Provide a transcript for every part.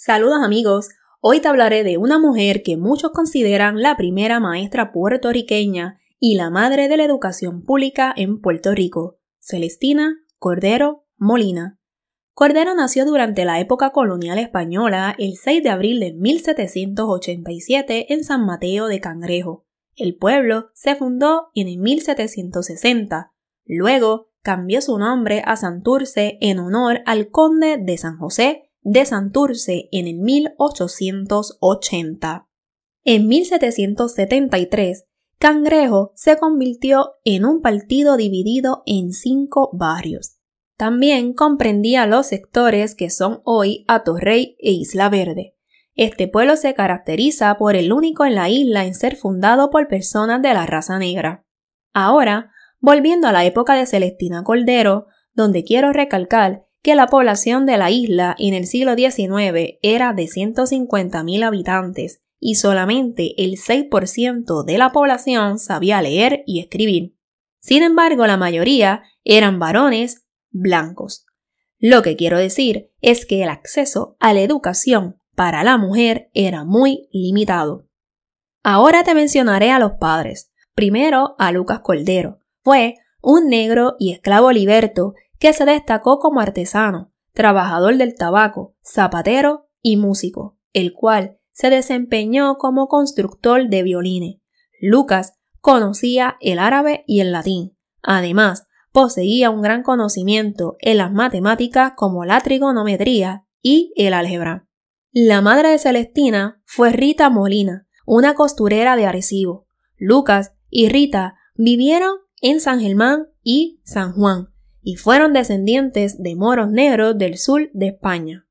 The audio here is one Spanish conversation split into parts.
Saludos amigos, hoy te hablaré de una mujer que muchos consideran la primera maestra puertorriqueña y la madre de la educación pública en Puerto Rico, Celestina Cordero Molina. Cordero nació durante la época colonial española el 6 de abril de 1787 en San Mateo de Cangrejo. El pueblo se fundó en 1760. Luego cambió su nombre a Santurce en honor al conde de San José de Santurce en el 1880. En 1773, Cangrejo se convirtió en un partido dividido en cinco barrios. También comprendía los sectores que son hoy Atorrey e Isla Verde. Este pueblo se caracteriza por el único en la isla en ser fundado por personas de la raza negra. Ahora, volviendo a la época de Celestina Cordero, donde quiero recalcar la población de la isla en el siglo XIX era de 150.000 habitantes y solamente el 6% de la población sabía leer y escribir. Sin embargo, la mayoría eran varones blancos. Lo que quiero decir es que el acceso a la educación para la mujer era muy limitado. Ahora te mencionaré a los padres. Primero a Lucas Coldero. Fue un negro y esclavo liberto que se destacó como artesano, trabajador del tabaco, zapatero y músico, el cual se desempeñó como constructor de violines. Lucas conocía el árabe y el latín. Además, poseía un gran conocimiento en las matemáticas como la trigonometría y el álgebra. La madre de Celestina fue Rita Molina, una costurera de Arecibo. Lucas y Rita vivieron en San Germán y San Juan, y fueron descendientes de moros negros del sur de España.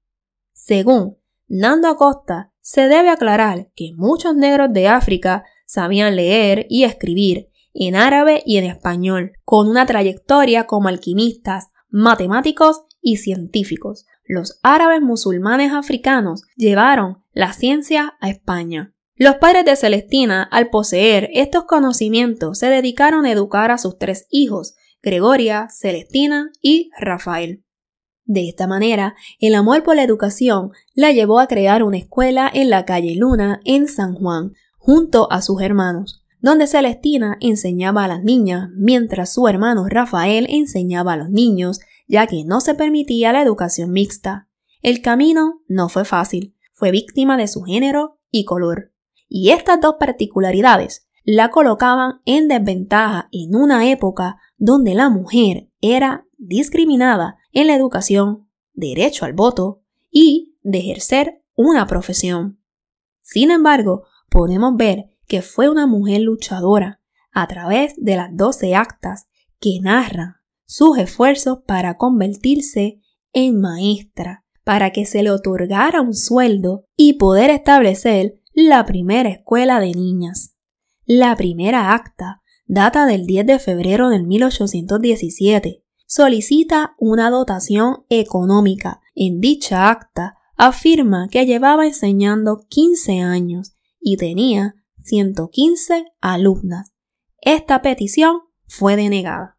Según Nando Acosta, se debe aclarar que muchos negros de África sabían leer y escribir en árabe y en español, con una trayectoria como alquimistas, matemáticos y científicos. Los árabes musulmanes africanos llevaron la ciencia a España. Los padres de Celestina, al poseer estos conocimientos, se dedicaron a educar a sus tres hijos, Gregoria, Celestina y Rafael. De esta manera, el amor por la educación la llevó a crear una escuela en la calle Luna, en San Juan, junto a sus hermanos, donde Celestina enseñaba a las niñas, mientras su hermano Rafael enseñaba a los niños, ya que no se permitía la educación mixta. El camino no fue fácil, fue víctima de su género y color. Y estas dos particularidades la colocaban en desventaja en una época donde la mujer era discriminada en la educación, derecho al voto y de ejercer una profesión. Sin embargo, podemos ver que fue una mujer luchadora a través de las doce actas que narra sus esfuerzos para convertirse en maestra, para que se le otorgara un sueldo y poder establecer la primera escuela de niñas. La primera acta, data del 10 de febrero de 1817, solicita una dotación económica. En dicha acta afirma que llevaba enseñando 15 años y tenía 115 alumnas. Esta petición fue denegada.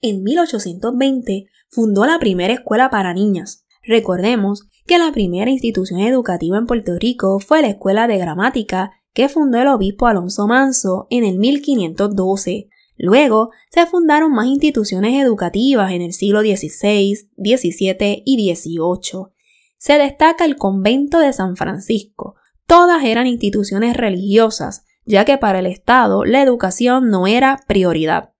En 1820 fundó la primera escuela para niñas. Recordemos que la primera institución educativa en Puerto Rico fue la Escuela de Gramática que fundó el obispo Alonso Manso en el 1512. Luego se fundaron más instituciones educativas en el siglo XVI, XVII y XVIII. Se destaca el convento de San Francisco. Todas eran instituciones religiosas, ya que para el Estado la educación no era prioridad.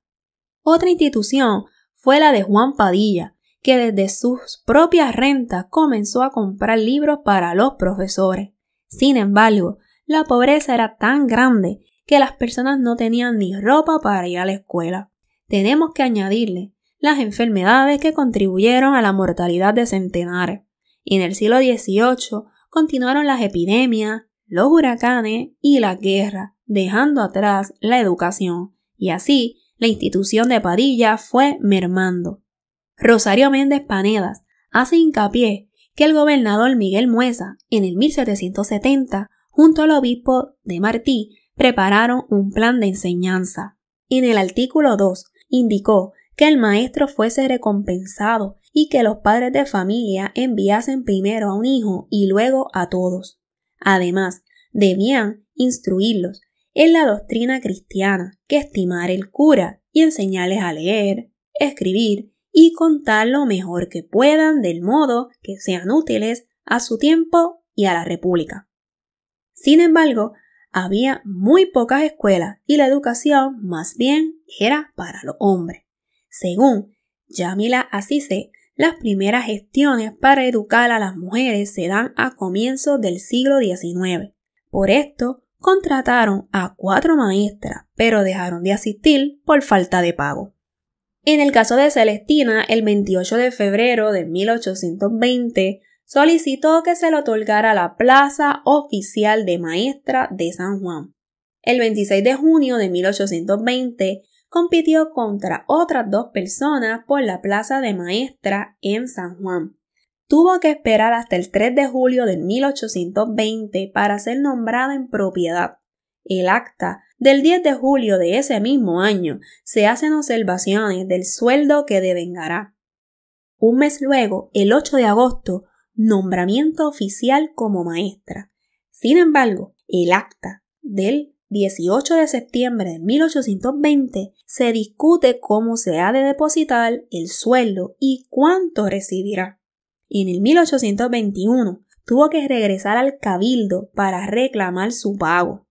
Otra institución fue la de Juan Padilla, que desde sus propias rentas comenzó a comprar libros para los profesores. Sin embargo, la pobreza era tan grande que las personas no tenían ni ropa para ir a la escuela. Tenemos que añadirle las enfermedades que contribuyeron a la mortalidad de centenares. Y en el siglo XVIII continuaron las epidemias, los huracanes y la guerra, dejando atrás la educación. Y así, la institución de Padilla fue mermando. Rosario Méndez Panedas hace hincapié que el gobernador Miguel Mueza, en el 1770, junto al obispo de Martí, prepararon un plan de enseñanza. En el artículo 2 indicó que el maestro fuese recompensado y que los padres de familia enviasen primero a un hijo y luego a todos. Además, debían instruirlos en la doctrina cristiana, que estimar el cura y enseñarles a leer, escribir y contar lo mejor que puedan del modo que sean útiles a su tiempo y a la República. Sin embargo, había muy pocas escuelas y la educación más bien era para los hombres. Según Yamila Asise, las primeras gestiones para educar a las mujeres se dan a comienzos del siglo XIX. Por esto, contrataron a cuatro maestras, pero dejaron de asistir por falta de pago. En el caso de Celestina, el 28 de febrero de 1820, solicitó que se le otorgara la plaza oficial de maestra de San Juan. El 26 de junio de 1820 compitió contra otras dos personas por la plaza de maestra en San Juan. Tuvo que esperar hasta el 3 de julio de 1820 para ser nombrada en propiedad. El acta del 10 de julio de ese mismo año se hacen observaciones del sueldo que devengará. Un mes luego, el 8 de agosto, nombramiento oficial como maestra. Sin embargo, el acta del 18 de septiembre de 1820 se discute cómo se ha de depositar el sueldo y cuánto recibirá. En el 1821 tuvo que regresar al cabildo para reclamar su pago.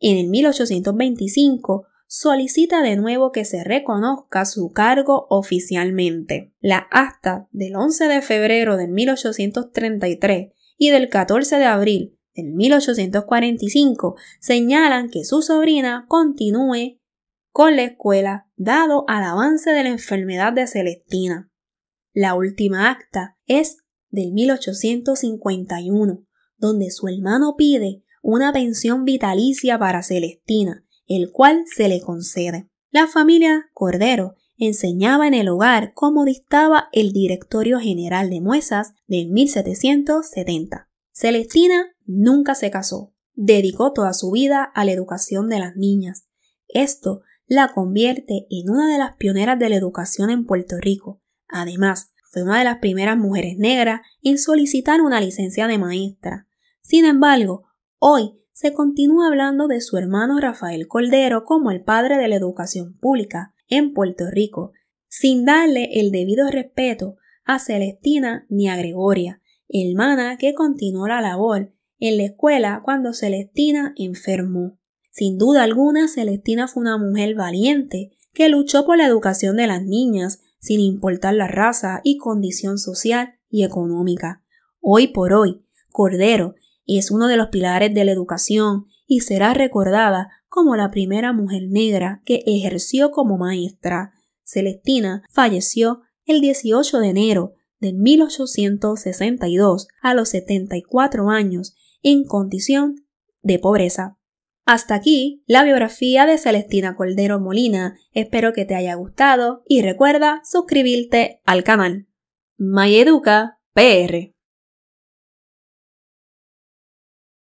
En el 1825 solicita de nuevo que se reconozca su cargo oficialmente. La acta del 11 de febrero de 1833 y del 14 de abril de 1845 señalan que su sobrina continúe con la escuela dado al avance de la enfermedad de Celestina. La última acta es del 1851, donde su hermano pide una pensión vitalicia para Celestina el cual se le concede. La familia Cordero enseñaba en el hogar como dictaba el Directorio General de Muesas de 1770. Celestina nunca se casó, dedicó toda su vida a la educación de las niñas. Esto la convierte en una de las pioneras de la educación en Puerto Rico. Además, fue una de las primeras mujeres negras en solicitar una licencia de maestra. Sin embargo, hoy se continúa hablando de su hermano Rafael Cordero como el padre de la educación pública en Puerto Rico, sin darle el debido respeto a Celestina ni a Gregoria, hermana que continuó la labor en la escuela cuando Celestina enfermó. Sin duda alguna, Celestina fue una mujer valiente que luchó por la educación de las niñas, sin importar la raza y condición social y económica. Hoy por hoy, Cordero y Es uno de los pilares de la educación y será recordada como la primera mujer negra que ejerció como maestra. Celestina falleció el 18 de enero de 1862 a los 74 años en condición de pobreza. Hasta aquí la biografía de Celestina Cordero Molina. Espero que te haya gustado y recuerda suscribirte al canal. Mayeduca PR